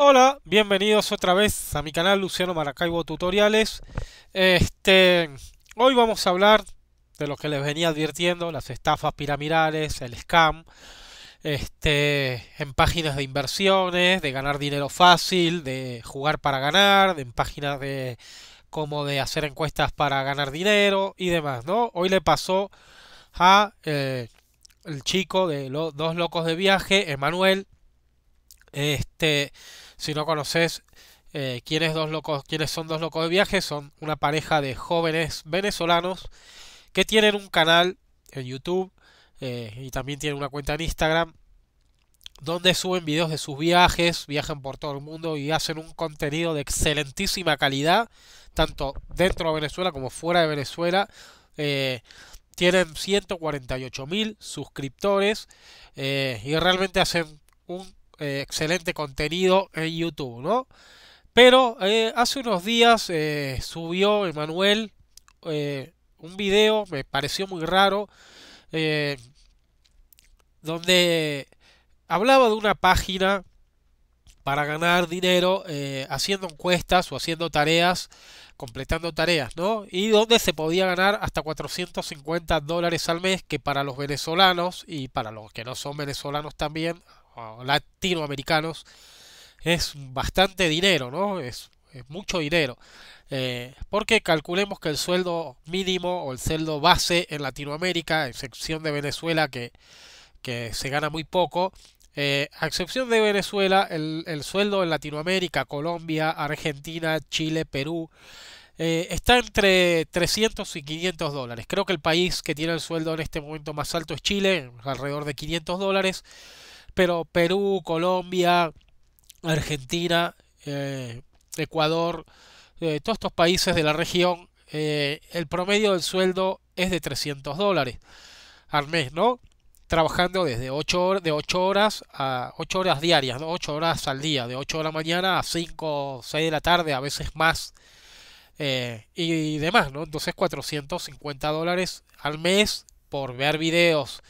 Hola, bienvenidos otra vez a mi canal Luciano Maracaibo Tutoriales. Este, hoy vamos a hablar de lo que les venía advirtiendo, las estafas piramidales, el scam, este, en páginas de inversiones, de ganar dinero fácil, de jugar para ganar, en páginas de cómo de hacer encuestas para ganar dinero y demás, ¿no? Hoy le pasó a eh, el chico de los dos locos de viaje, Emanuel, este si no conoces eh, quiénes, dos locos, quiénes son Dos Locos de Viaje, son una pareja de jóvenes venezolanos que tienen un canal en YouTube eh, y también tienen una cuenta en Instagram donde suben videos de sus viajes, viajan por todo el mundo y hacen un contenido de excelentísima calidad, tanto dentro de Venezuela como fuera de Venezuela. Eh, tienen 148 mil suscriptores y realmente hacen un eh, excelente contenido en YouTube, ¿no? Pero eh, hace unos días eh, subió Emanuel un video, me pareció muy raro, donde hablaba de una página para ganar dinero haciendo encuestas o haciendo tareas, completando tareas, ¿no? Y donde se podía ganar hasta 450 dólares al mes, que para los venezolanos y para los que no son venezolanos también, latinoamericanos es bastante dinero, ¿no? Es, mucho dinero. Eh, porque calculemos que el sueldo mínimo o el sueldo base en Latinoamérica, a excepción de Venezuela, que, se gana muy poco, eh, a excepción de Venezuela, el, sueldo en Latinoamérica, Colombia, Argentina, Chile, Perú, eh, está entre 300 y 500 dólares. Creo que el país que tiene el sueldo en este momento más alto es Chile, alrededor de 500 dólares pero Perú, Colombia, Argentina, eh, Ecuador, eh, todos estos países de la región, eh, el promedio del sueldo es de 300 dólares al mes, ¿no? Trabajando desde 8, de 8 horas a 8 horas diarias, ¿no? 8 horas al día, de 8 de la mañana a 5, 6 de la tarde, a veces más y, y, demás, ¿no? Entonces 450 dólares al mes por ver videos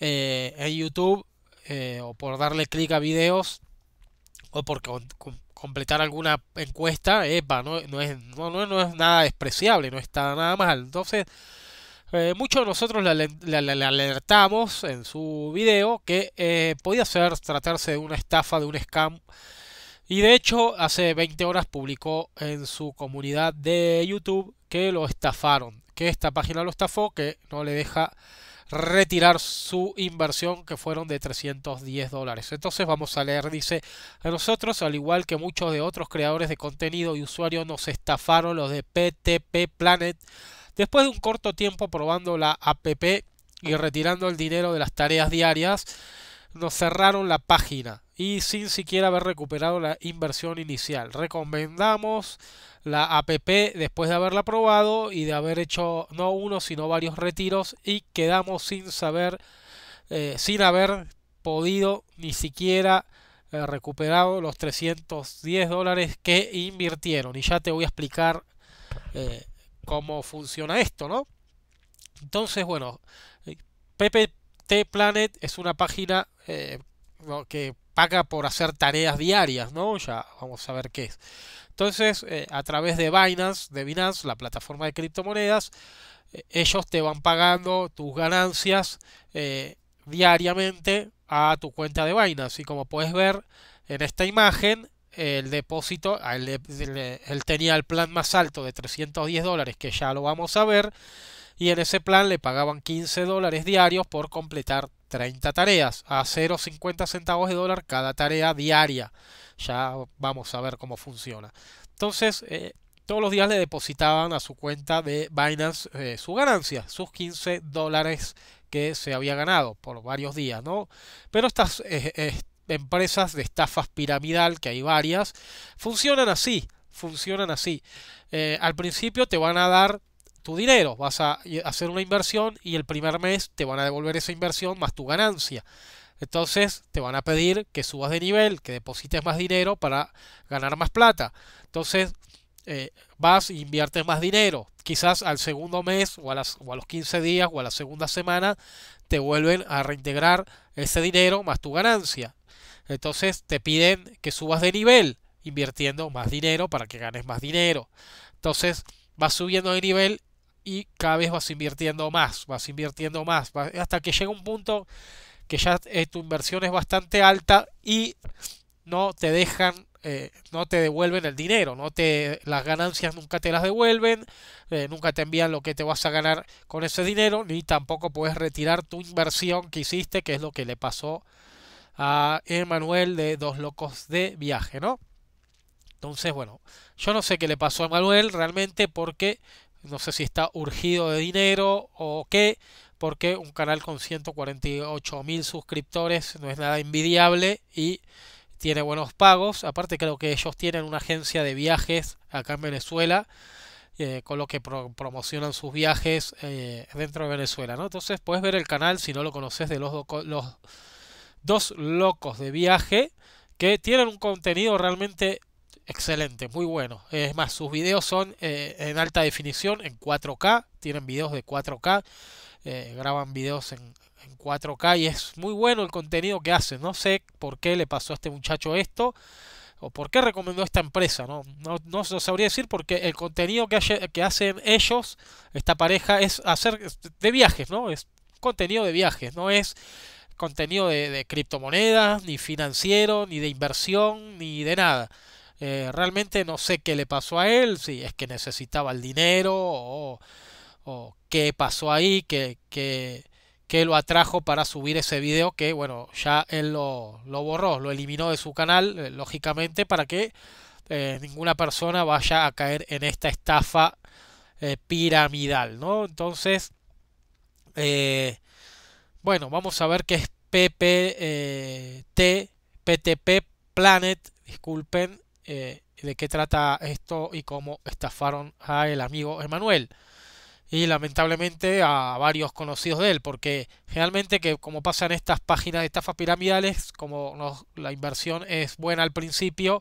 en YouTube eh, o por darle clic a videos o por completar alguna encuesta, epa, no, es, no, es nada despreciable, no está nada mal. Entonces, eh, muchos de nosotros le, alertamos en su video que eh, podía ser tratarse de una estafa, de un scam. Y de hecho, hace 20 horas publicó en su comunidad de YouTube que lo estafaron, que esta página lo estafó, que no le deja retirar su inversión que fueron de 310 dólares. Entonces vamos a leer, dice, a nosotros, al igual que muchos de otros creadores de contenido y usuarios, nos estafaron los de PTP Planet. Después de un corto tiempo probando la APP y retirando el dinero de las tareas diarias, nos cerraron la página y sin siquiera haber recuperado la inversión inicial. Recomendamos la APP después de haberla probado y de haber hecho no uno sino varios retiros y quedamos sin saber, eh, sin haber podido ni siquiera eh, recuperado los 310 dólares que invirtieron. Y ya te voy a explicar eh, cómo funciona esto, ¿no? Entonces, bueno, PPT Planet es una página que paga por hacer tareas diarias, ¿no? Ya vamos a ver qué es. Entonces, eh, a través de Binance, de Binance, la plataforma de criptomonedas, eh, ellos te van pagando tus ganancias eh, diariamente a tu cuenta de Binance. Y como puedes ver en esta imagen, el depósito, él tenía el plan más alto de 310 dólares, que ya lo vamos a ver y en ese plan le pagaban 15 dólares diarios por completar 30 tareas a 0,50 centavos de dólar cada tarea diaria. Ya vamos a ver cómo funciona. Entonces, eh, todos los días le depositaban a su cuenta de Binance eh, su ganancia, sus 15 dólares que se había ganado por varios días, ¿no? Pero estas eh, empresas de estafas piramidal, que hay varias, funcionan así, funcionan así. al principio te van a dar tu dinero, vas a hacer una inversión y el primer mes te van a devolver esa inversión más tu ganancia. Entonces te van a pedir que subas de nivel, que deposites más dinero para ganar más plata. Entonces eh, vas e inviertes más dinero. Quizás al segundo mes o a, las, o a los 15 días o a la segunda semana te vuelven a reintegrar ese dinero más tu ganancia. Entonces te piden que subas de nivel, invirtiendo más dinero para que ganes más dinero. Entonces vas subiendo de nivel y cada vez vas invirtiendo más, vas invirtiendo más, hasta que llega un punto que ya eh, tu inversión es bastante alta y no te dejan, eh, no te devuelven el dinero, no te, las ganancias nunca te las devuelven, eh, nunca te envían lo que te vas a ganar con ese dinero, ni tampoco puedes retirar tu inversión que hiciste, que es lo que le pasó a Emanuel de Dos Locos de Viaje, ¿no? Entonces, bueno, yo no sé qué le pasó a Manuel realmente porque no sé si está urgido de dinero o qué, porque un canal con 148 mil suscriptores no es nada invidiable y tiene buenos pagos. Aparte creo que ellos tienen una agencia de viajes acá en Venezuela, eh, con lo que promocionan sus viajes eh, dentro de Venezuela. ¿no? Entonces puedes ver el canal si no lo conoces de los dos locos de viaje que tienen un contenido realmente Excelente, muy bueno. Es más, sus videos son eh, en alta definición, en 4K. Tienen videos de 4K. Eh, graban videos en, 4K y es muy bueno el contenido que hacen. No sé por qué le pasó a este muchacho esto o por qué recomendó esta empresa. No, no, no, sabría decir porque el contenido que, que hacen ellos, esta pareja, es hacer de viajes, ¿no? Es contenido de viajes, no es contenido de, de criptomonedas, ni financiero, ni de inversión, ni de nada eh, realmente no sé qué le pasó a él, si es que necesitaba el dinero o, qué pasó ahí, que, lo atrajo para subir ese video que, bueno, ya él lo, lo borró, lo eliminó de su canal, eh, lógicamente, para que eh, ninguna persona vaya a caer en esta estafa piramidal, ¿no? Entonces, bueno, vamos a ver qué es PPT, PTP Planet, disculpen, eh, de qué trata esto y cómo estafaron a el amigo Emanuel y lamentablemente a varios conocidos de él, porque generalmente que como pasan estas páginas de estafas piramidales, como la inversión es buena al principio,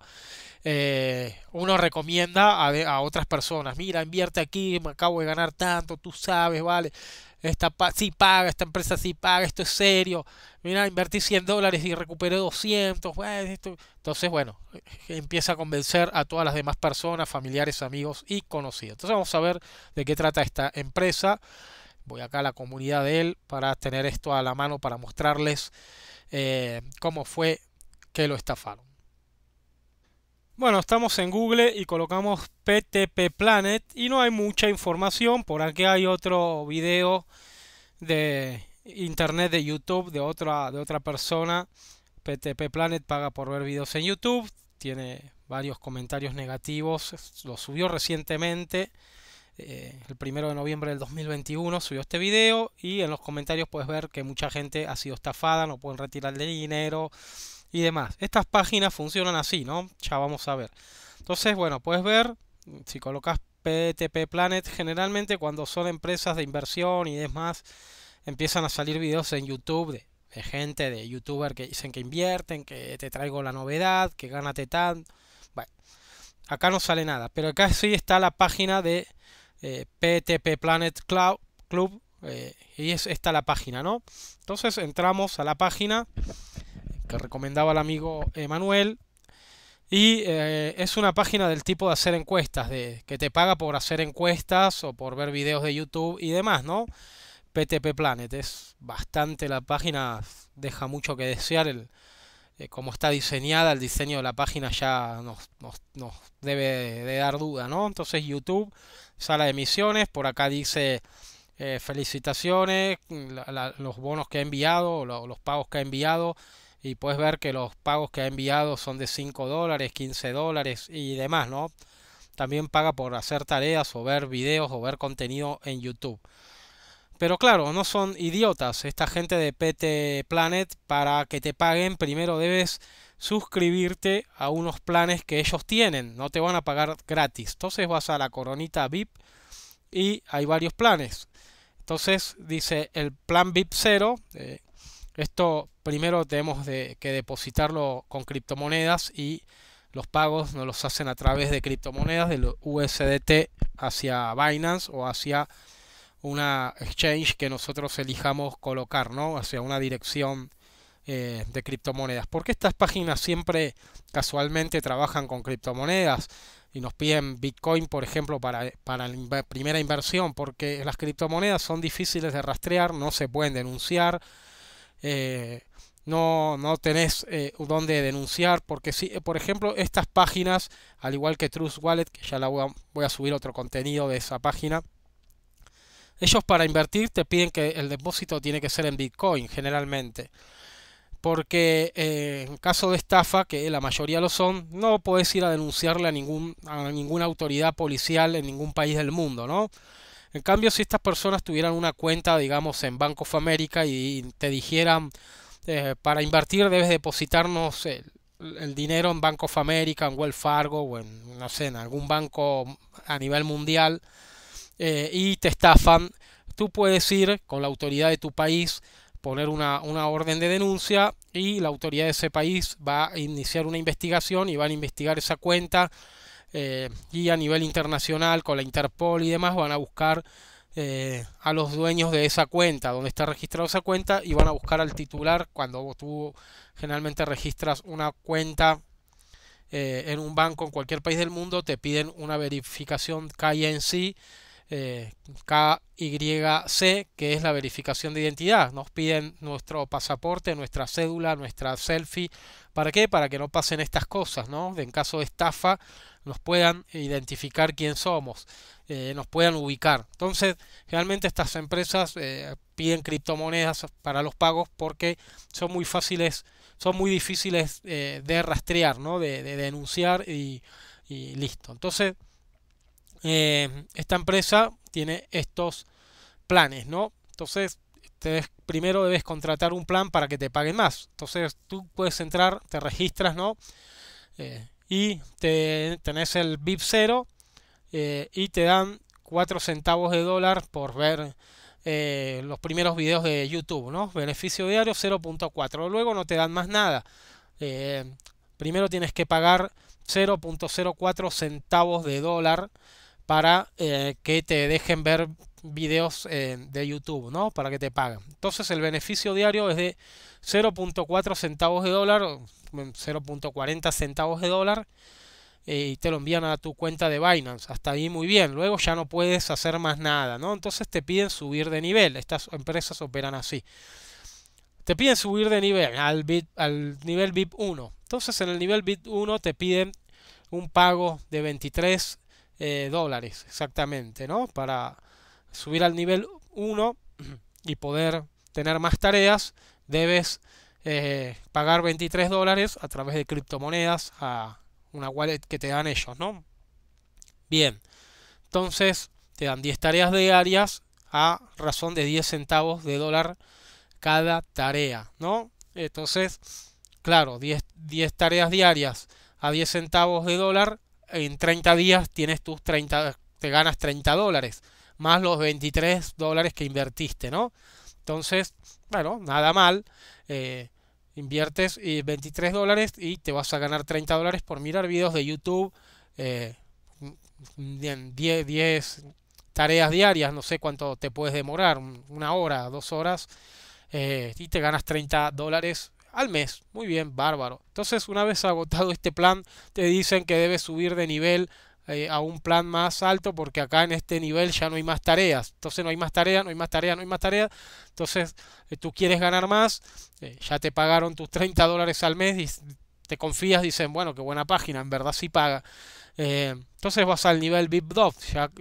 eh, uno recomienda a, a, otras personas, mira, invierte aquí, me acabo de ganar tanto, tú sabes, vale, esta sí paga, esta empresa sí paga, esto es serio, mira, invertí 100 dólares y recuperé 200, entonces bueno, eh, empieza a convencer a todas las demás personas, familiares, amigos y conocidos. Entonces vamos a ver de qué trata esta empresa. Voy acá a la comunidad de él para tener esto a la mano, para mostrarles eh, cómo fue que lo estafaron. Bueno, estamos en Google y colocamos PTP Planet y no hay mucha información. Por aquí hay otro video de internet de YouTube de otra, de otra persona. PTP Planet paga por ver videos en YouTube. Tiene varios comentarios negativos. Lo subió recientemente. Eh, el primero de noviembre del 2021 subió este video y en los comentarios puedes ver que mucha gente ha sido estafada, no pueden retirar dinero, y demás. Estas páginas funcionan así, ¿no? Ya vamos a ver. Entonces, bueno, puedes ver, si colocas PTP Planet, generalmente cuando son empresas de inversión y demás, empiezan a salir videos en YouTube de, gente, de youtuber que dicen que invierten, que te traigo la novedad, que gánate tan... Bueno, acá no sale nada, pero acá sí está la página de PTP eh, Planet Club, eh, y es esta la página, ¿no? Entonces entramos a la página que recomendaba el amigo Emanuel. Y eh, es una página del tipo de hacer encuestas, de, que te paga por hacer encuestas o por ver videos de YouTube y demás, ¿no? PTP Planet, es bastante la página, deja mucho que desear el, eh, cómo está diseñada, el diseño de la página ya nos, debe de, dar duda, ¿no? Entonces YouTube, sala de emisiones, por acá dice eh, felicitaciones, los bonos que ha enviado, los pagos que ha enviado, y puedes ver que los pagos que ha enviado son de 5 dólares, 15 dólares y demás, ¿no? También paga por hacer tareas o ver videos o ver contenido en YouTube. Pero claro, no son idiotas esta gente de PT Planet. Para que te paguen, primero debes suscribirte a unos planes que ellos tienen. No te van a pagar gratis. Entonces vas a la coronita VIP y hay varios planes. Entonces dice el plan VIP 0, esto primero tenemos que depositarlo con criptomonedas y los pagos nos los hacen a través de criptomonedas del USDT hacia Binance o hacia una exchange que nosotros elijamos colocar, ¿no? Hacia una dirección eh, de criptomonedas. Porque estas páginas siempre casualmente trabajan con criptomonedas y nos piden Bitcoin, por ejemplo, para, la primera inversión, porque las criptomonedas son difíciles de rastrear, no se pueden denunciar, eh, no, no tenés eh, dónde denunciar, porque si, eh, por ejemplo, estas páginas, al igual que Trust Wallet, que ya la voy a, subir otro contenido de esa página, ellos para invertir te piden que el depósito tiene que ser en Bitcoin generalmente. Porque en caso de estafa, que la mayoría lo son, no puedes ir a denunciarle a, ningún, a ninguna autoridad policial en ningún país del mundo, ¿no? En cambio, si estas personas tuvieran una cuenta, digamos, en Banco of America y te dijeran, eh, para invertir debes depositarnos el, dinero en Banco of America, en Wells Fargo o en, no sé, en algún banco a nivel mundial eh, y te estafan, tú puedes ir con la autoridad de tu país, poner una, una orden de denuncia y la autoridad de ese país va a iniciar una investigación y van a investigar esa cuenta eh, y a nivel internacional con la Interpol y demás van a buscar eh, a los dueños de esa cuenta, donde está registrada esa cuenta, y van a buscar al titular cuando tú generalmente registras una cuenta eh, en un banco en cualquier país del mundo, te piden una verificación KYC, KYC, que es la verificación de identidad. Nos piden nuestro pasaporte, nuestra cédula, nuestra selfie. ¿Para qué? Para que no pasen estas cosas, ¿no? En caso de estafa, nos puedan identificar quién somos, eh, nos puedan ubicar. Entonces, realmente estas empresas eh, piden criptomonedas para los pagos porque son muy fáciles, son muy difíciles eh, de rastrear, ¿no? de, denunciar y, listo. Entonces, esta empresa tiene estos planes, ¿no? Entonces, primero debes contratar un plan para que te paguen más. Entonces, tú puedes entrar, te registras, ¿no? y te, tenés el VIP 0 eh, y te dan 4 centavos de dólar por ver eh, los primeros videos de YouTube, ¿no? Beneficio diario 0.4. Luego no te dan más nada. Eh, primero tienes que pagar 0.04 centavos de dólar para que te dejen ver videos eh, de YouTube, ¿no? Para que te paguen. Entonces el beneficio diario es de 0.4 centavos de dólar, 0.40 centavos de dólar, eh, y te lo envían a tu cuenta de Binance. Hasta ahí muy bien. Luego ya no puedes hacer más nada, ¿no? Entonces te piden subir de nivel. Estas empresas operan así. Te piden subir de nivel al, al nivel VIP 1. Entonces en el nivel VIP 1 te piden un pago de 23 eh, dólares exactamente, ¿no? Para subir al nivel 1 y poder tener más tareas, debes eh, pagar 23 dólares a través de criptomonedas a una wallet que te dan ellos, ¿no? Bien, entonces te dan 10 tareas diarias a razón de 10 centavos de dólar cada tarea, ¿no? Entonces, claro, 10, 10 tareas diarias a 10 centavos de dólar, en 30 días tienes tus 30, te ganas 30 dólares, más los 23 dólares que invertiste, ¿no? Entonces, bueno, nada mal. Eh, inviertes 23 eh, dólares y te vas a ganar 30 dólares por mirar videos de YouTube. 10, eh, 10 tareas diarias, no sé cuánto te puedes demorar, una hora, dos horas, y te ganas 30 dólares al mes. Muy bien, bárbaro. Entonces, una vez agotado este plan, te dicen que debes subir de nivel eh, a un plan más alto porque acá en este nivel ya no hay más tareas. Entonces no hay más tareas, no hay más tareas, no hay más tarea. Entonces eh, tú quieres ganar más, eh, ya te pagaron tus 30 dólares al mes, y te confías, dicen, bueno, qué buena página, en verdad sí paga. entonces vas al nivel VIP 2,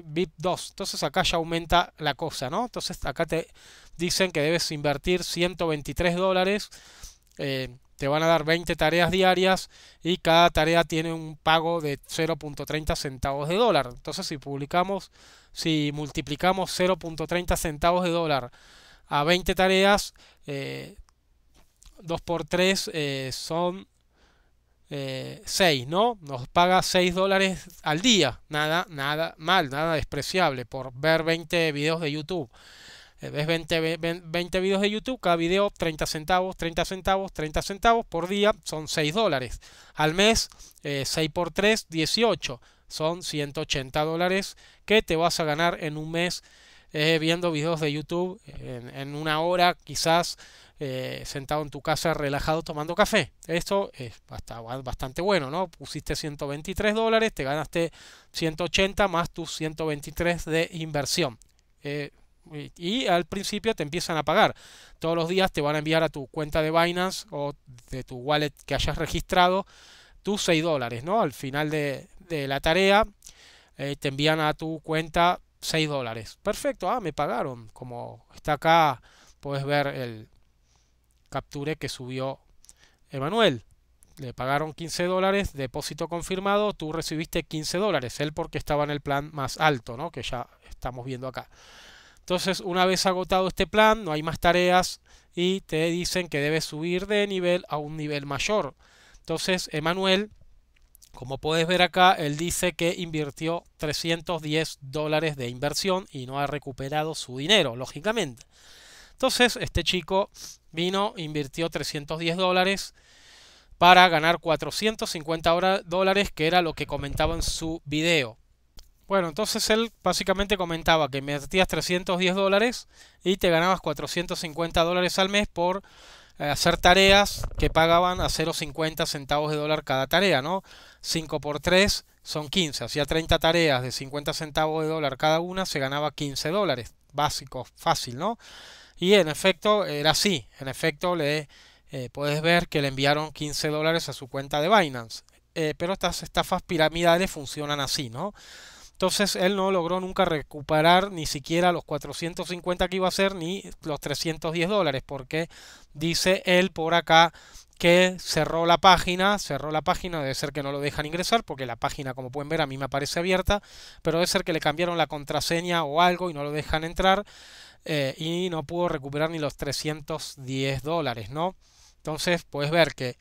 VIP 2. Entonces acá ya aumenta la cosa, ¿no? Entonces acá te dicen que debes invertir 123 dólares. Te van a dar 20 tareas diarias y cada tarea tiene un pago de 0.30 centavos de dólar. Entonces, si publicamos, si multiplicamos 0.30 centavos de dólar a 20 tareas, eh, dos 2 por 3 eh, son 6, eh, ¿no? Nos paga 6 dólares al día. Nada, nada mal, nada despreciable por ver 20 videos de YouTube. Eh, ves 20, vídeos videos de YouTube, cada video 30 centavos, 30 centavos, 30 centavos por día, son 6 dólares. Al mes, 6 eh, por 3, 18. Son 180 dólares que te vas a ganar en un mes eh, viendo videos de YouTube en, una hora, quizás sentado en tu casa relajado tomando café. Esto es bastante bueno, ¿no? Pusiste 123 dólares, te ganaste 180 más tus 123 de inversión. Eh, y al principio te empiezan a pagar. Todos los días te van a enviar a tu cuenta de Binance o de tu wallet que hayas registrado tus 6 dólares, ¿no? Al final de, la tarea eh, te envían a tu cuenta 6 dólares. Perfecto, ah, me pagaron. Como está acá, puedes ver el capture que subió Emanuel. Le pagaron 15 dólares, depósito confirmado, tú recibiste 15 dólares. Él porque estaba en el plan más alto, ¿no? Que ya estamos viendo acá. Entonces, una vez agotado este plan, no hay más tareas y te dicen que debes subir de nivel a un nivel mayor. Entonces, Emanuel, como puedes ver acá, él dice que invirtió 310 dólares de inversión y no ha recuperado su dinero, lógicamente. Entonces, este chico vino, invirtió 310 dólares para ganar 450 dólares, que era lo que comentaba en su video. Bueno, entonces él básicamente comentaba que metías 310 dólares y te ganabas 450 dólares al mes por eh, hacer tareas que pagaban a 0,50 centavos de dólar cada tarea, ¿no? 5 por 3 son 15, hacía 30 tareas de 50 centavos de dólar cada una, se ganaba 15 dólares, básico, fácil, ¿no? Y en efecto era así, en efecto le eh, puedes ver que le enviaron 15 dólares a su cuenta de Binance, eh, pero estas estafas piramidales funcionan así, ¿no? Entonces él no logró nunca recuperar ni siquiera los 450 que iba a ser ni los 310 dólares porque dice él por acá que cerró la página, cerró la página, debe ser que no lo dejan ingresar porque la página como pueden ver a mí me aparece abierta, pero debe ser que le cambiaron la contraseña o algo y no lo dejan entrar eh, y no pudo recuperar ni los 310 dólares, ¿no? Entonces puedes ver que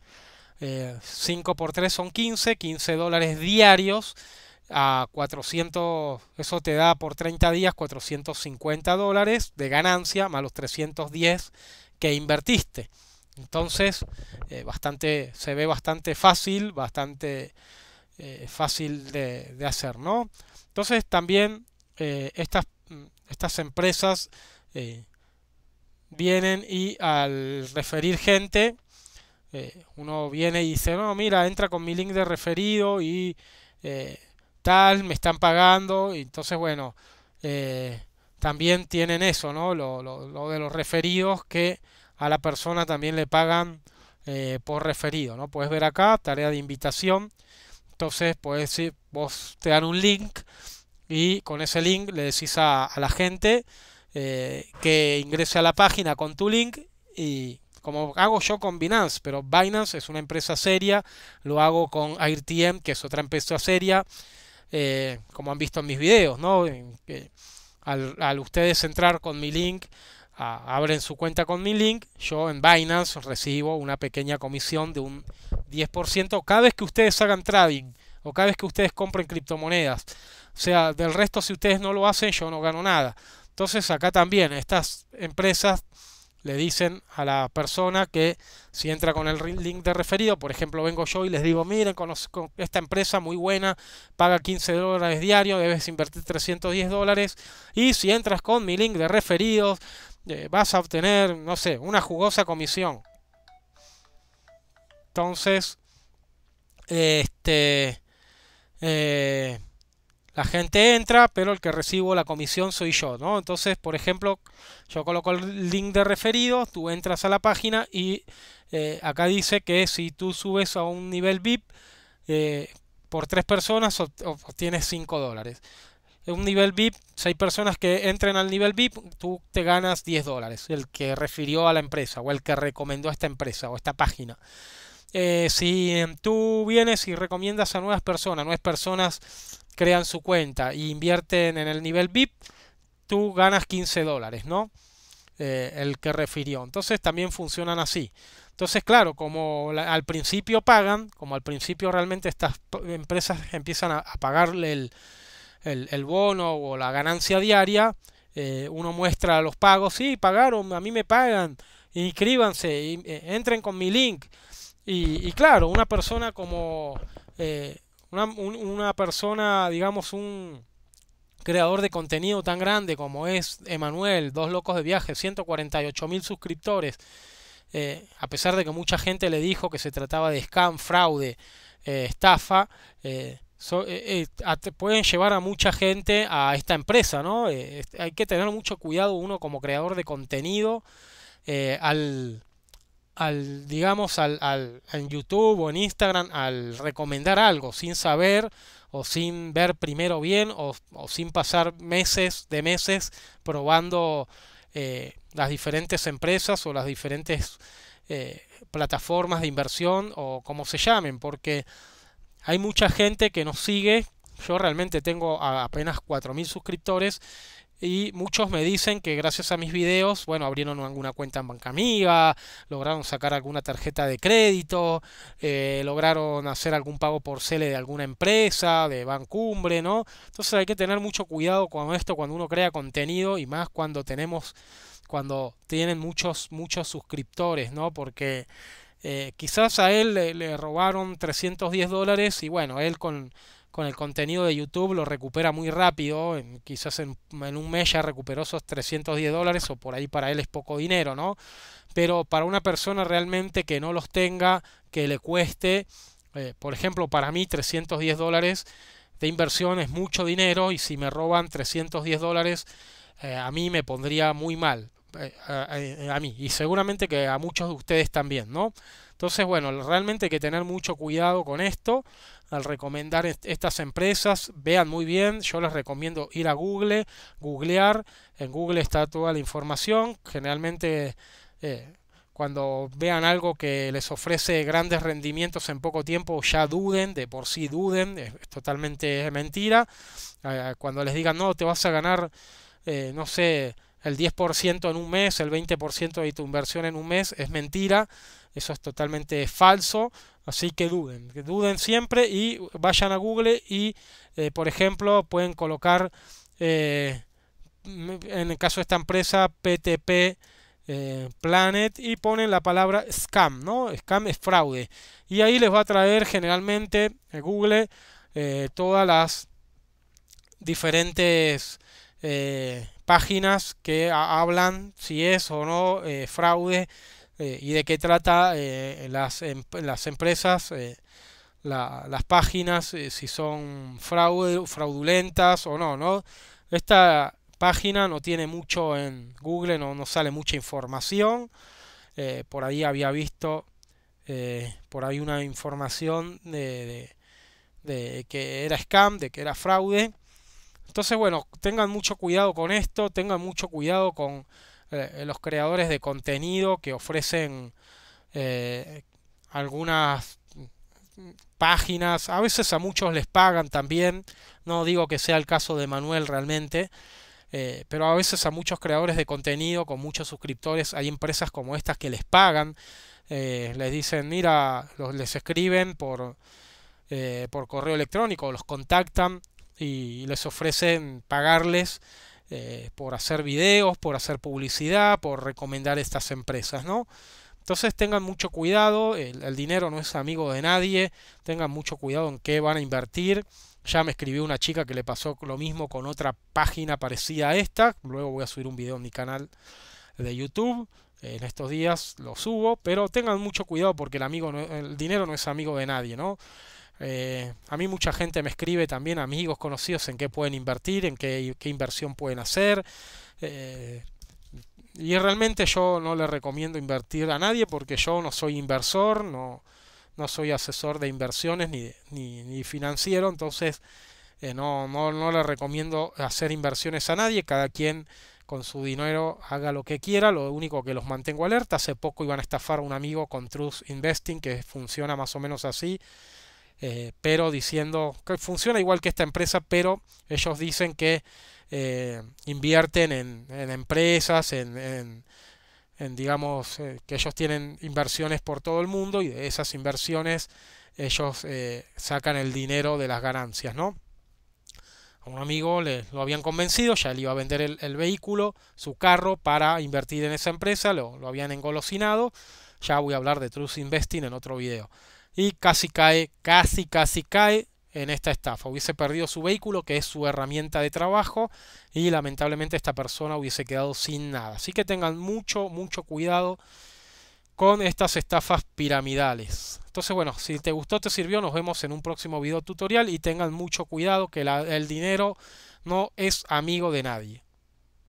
5 eh, por 3 son 15, 15 dólares diarios a 400, eso te da por 30 días 450 dólares de ganancia más los 310 que invertiste. Entonces, eh, bastante, se ve bastante fácil, bastante eh, fácil de, hacer, ¿no? Entonces, también eh, estas, mm, estas empresas vienen y al referir gente, uno viene y dice, no, mira, entra con mi link de referido y tal, me están pagando, y entonces bueno, eh, también tienen eso, ¿no? Lo, de los referidos que a la persona también le pagan eh, por referido, ¿no? Puedes ver acá, tarea de invitación, entonces puedes decir, vos te dan un link y con ese link le decís a, la gente eh, que ingrese a la página con tu link y como hago yo con Binance, pero Binance es una empresa seria, lo hago con AirTM, que es otra empresa seria, eh, como han visto en mis videos, ¿no? al, ustedes entrar con mi link, abren su cuenta con mi link, yo en Binance recibo una pequeña comisión de un 10% cada vez que ustedes hagan trading o cada vez que ustedes compren criptomonedas. O sea, del resto si ustedes no lo hacen, yo no gano nada. Entonces acá también estas empresas le dicen a la persona que si entra con el link de referido, por ejemplo, vengo yo y les digo, miren, conozco esta empresa muy buena, paga 15 dólares diario, debes invertir 310 dólares, y si entras con mi link de referidos, eh, vas a obtener, no sé, una jugosa comisión. Entonces, este... Eh, la gente entra, pero el que recibo la comisión soy yo, ¿no? Entonces, por ejemplo, yo coloco el link de referido, tú entras a la página y eh, acá dice que si tú subes a un nivel VIP eh, por tres personas obtienes cinco dólares. En un nivel VIP, seis personas que entren al nivel VIP, tú te ganas 10 dólares. El que refirió a la empresa o el que recomendó a esta empresa o esta página. Eh, si tú vienes y recomiendas a nuevas personas, nuevas personas crean su cuenta e invierten en el nivel VIP, tú ganas 15 dólares, ¿no? Eh, el que refirió. Entonces también funcionan así. Entonces, claro, como al principio pagan, como al principio realmente estas empresas empiezan a, pagarle el, bono o la ganancia diaria, eh, uno muestra los pagos, sí, pagaron, a mí me pagan, inscríbanse, y, entren con mi link. Y, claro, una persona como eh, una, persona, digamos, un creador de contenido tan grande como es Emanuel, Dos Locos de Viaje, 148 mil suscriptores, eh, a pesar de que mucha gente le dijo que se trataba de scam, fraude, eh, estafa, so, pueden llevar a mucha gente a esta empresa, ¿no? hay que tener mucho cuidado uno como creador de contenido al al digamos, al, al, en YouTube o en Instagram, al recomendar algo sin saber o sin ver primero bien o, o sin pasar meses de meses probando eh, las diferentes empresas o las diferentes eh, plataformas de inversión o como se llamen, porque hay mucha gente que nos sigue. Yo realmente tengo apenas 4.000 suscriptores y muchos me dicen que gracias a mis videos, bueno, abrieron alguna cuenta en Banca Amiga, lograron sacar alguna tarjeta de crédito, eh, lograron hacer algún pago por Cele de alguna empresa, de Bancumbre, ¿no? Entonces hay que tener mucho cuidado con esto cuando uno crea contenido y más cuando tenemos, cuando tienen muchos, muchos suscriptores, ¿no? Porque eh, quizás a él le, le robaron 310 dólares y bueno, él con con el contenido de YouTube lo recupera muy rápido, quizás en, un mes ya recuperó esos 310 dólares o por ahí para él es poco dinero, ¿no? Pero para una persona realmente que no los tenga, que le cueste, eh, por ejemplo, para mí 310 dólares de inversión es mucho dinero y si me roban 310 dólares eh, a mí me pondría muy mal, eh, a, mí y seguramente que a muchos de ustedes también, ¿no? Entonces, bueno, realmente hay que tener mucho cuidado con esto al recomendar estas empresas. Vean muy bien, yo les recomiendo ir a Google, googlear. En Google está toda la información. Generalmente eh, cuando vean algo que les ofrece grandes rendimientos en poco tiempo, ya duden, de por sí duden, es, totalmente mentira. Ah, cuando les digan, no, te vas a ganar, eh, no sé, el 10% en un mes, el 20% de tu inversión en un mes, es mentira, eso es totalmente falso. Así que duden, que duden siempre y vayan a Google y, eh, por ejemplo, pueden colocar, eh, en el caso de esta empresa, PTP eh, Planet y ponen la palabra scam, ¿no? Scam es fraude. Y ahí les va a traer generalmente Google todas las diferentes páginas que hablan si es o no fraude eh, y de qué trata eh, las, em-, las, empresas, eh, las páginas, si son fraude fraudulentas o no, ¿no? Esta página no tiene mucho en Google, no, no sale mucha información. por ahí había visto, por ahí una información de, de que era scam, de que era fraude. Entonces, bueno, tengan mucho cuidado con esto, tengan mucho cuidado con eh, los creadores de contenido que ofrecen eh, algunas páginas, a veces a muchos les pagan también, no digo que sea el caso de Manuel realmente, eh, pero a veces a muchos creadores de contenido con muchos suscriptores hay empresas como estas que les pagan, les dicen, mira, les escriben por correo electrónico, los contactan y les ofrecen pagarles eh, por hacer videos, por hacer publicidad, por recomendar estas empresas, ¿no? Entonces tengan mucho cuidado, el, dinero no es amigo de nadie, tengan mucho cuidado en qué van a invertir. Ya me escribió una chica que le pasó lo mismo con otra página parecida a esta. Luego voy a subir un video en mi canal de YouTube. En estos días lo subo, pero tengan mucho cuidado porque el, amigo el dinero no es amigo de nadie, ¿no? Eh, a mí mucha gente me escribe también, amigos, conocidos, en qué pueden invertir, en qué, inversión pueden hacer. Eh, y realmente yo no le recomiendo invertir a nadie porque yo no soy inversor, no, soy asesor de inversiones ni, ni, financiero, entonces eh, no, no, le recomiendo hacer inversiones a nadie, cada quien con su dinero haga lo que quiera, lo único que los mantengo alerta, hace poco iban a estafar a un amigo con Trust Investing que funciona más o menos así, eh, pero diciendo que funciona igual que esta empresa, pero ellos dicen que eh, invierten en, empresas, en, digamos, eh, que ellos tienen inversiones por todo el mundo y de esas inversiones ellos sacan el dinero de las ganancias, ¿no? A un amigo le, lo habían convencido, ya le iba a vender el, vehículo, su carro, para invertir en esa empresa, lo, lo habían engolosinado. Ya voy a hablar de Truth Investing en otro video y casi cae, casi, casi cae en esta estafa. Hubiese perdido su vehículo, que es su herramienta de trabajo, y lamentablemente esta persona hubiese quedado sin nada. Así que tengan mucho, mucho cuidado con estas estafas piramidales. Entonces, bueno, si te gustó, te sirvió, nos vemos en un próximo video tutorial y tengan mucho cuidado que el dinero no es amigo de nadie.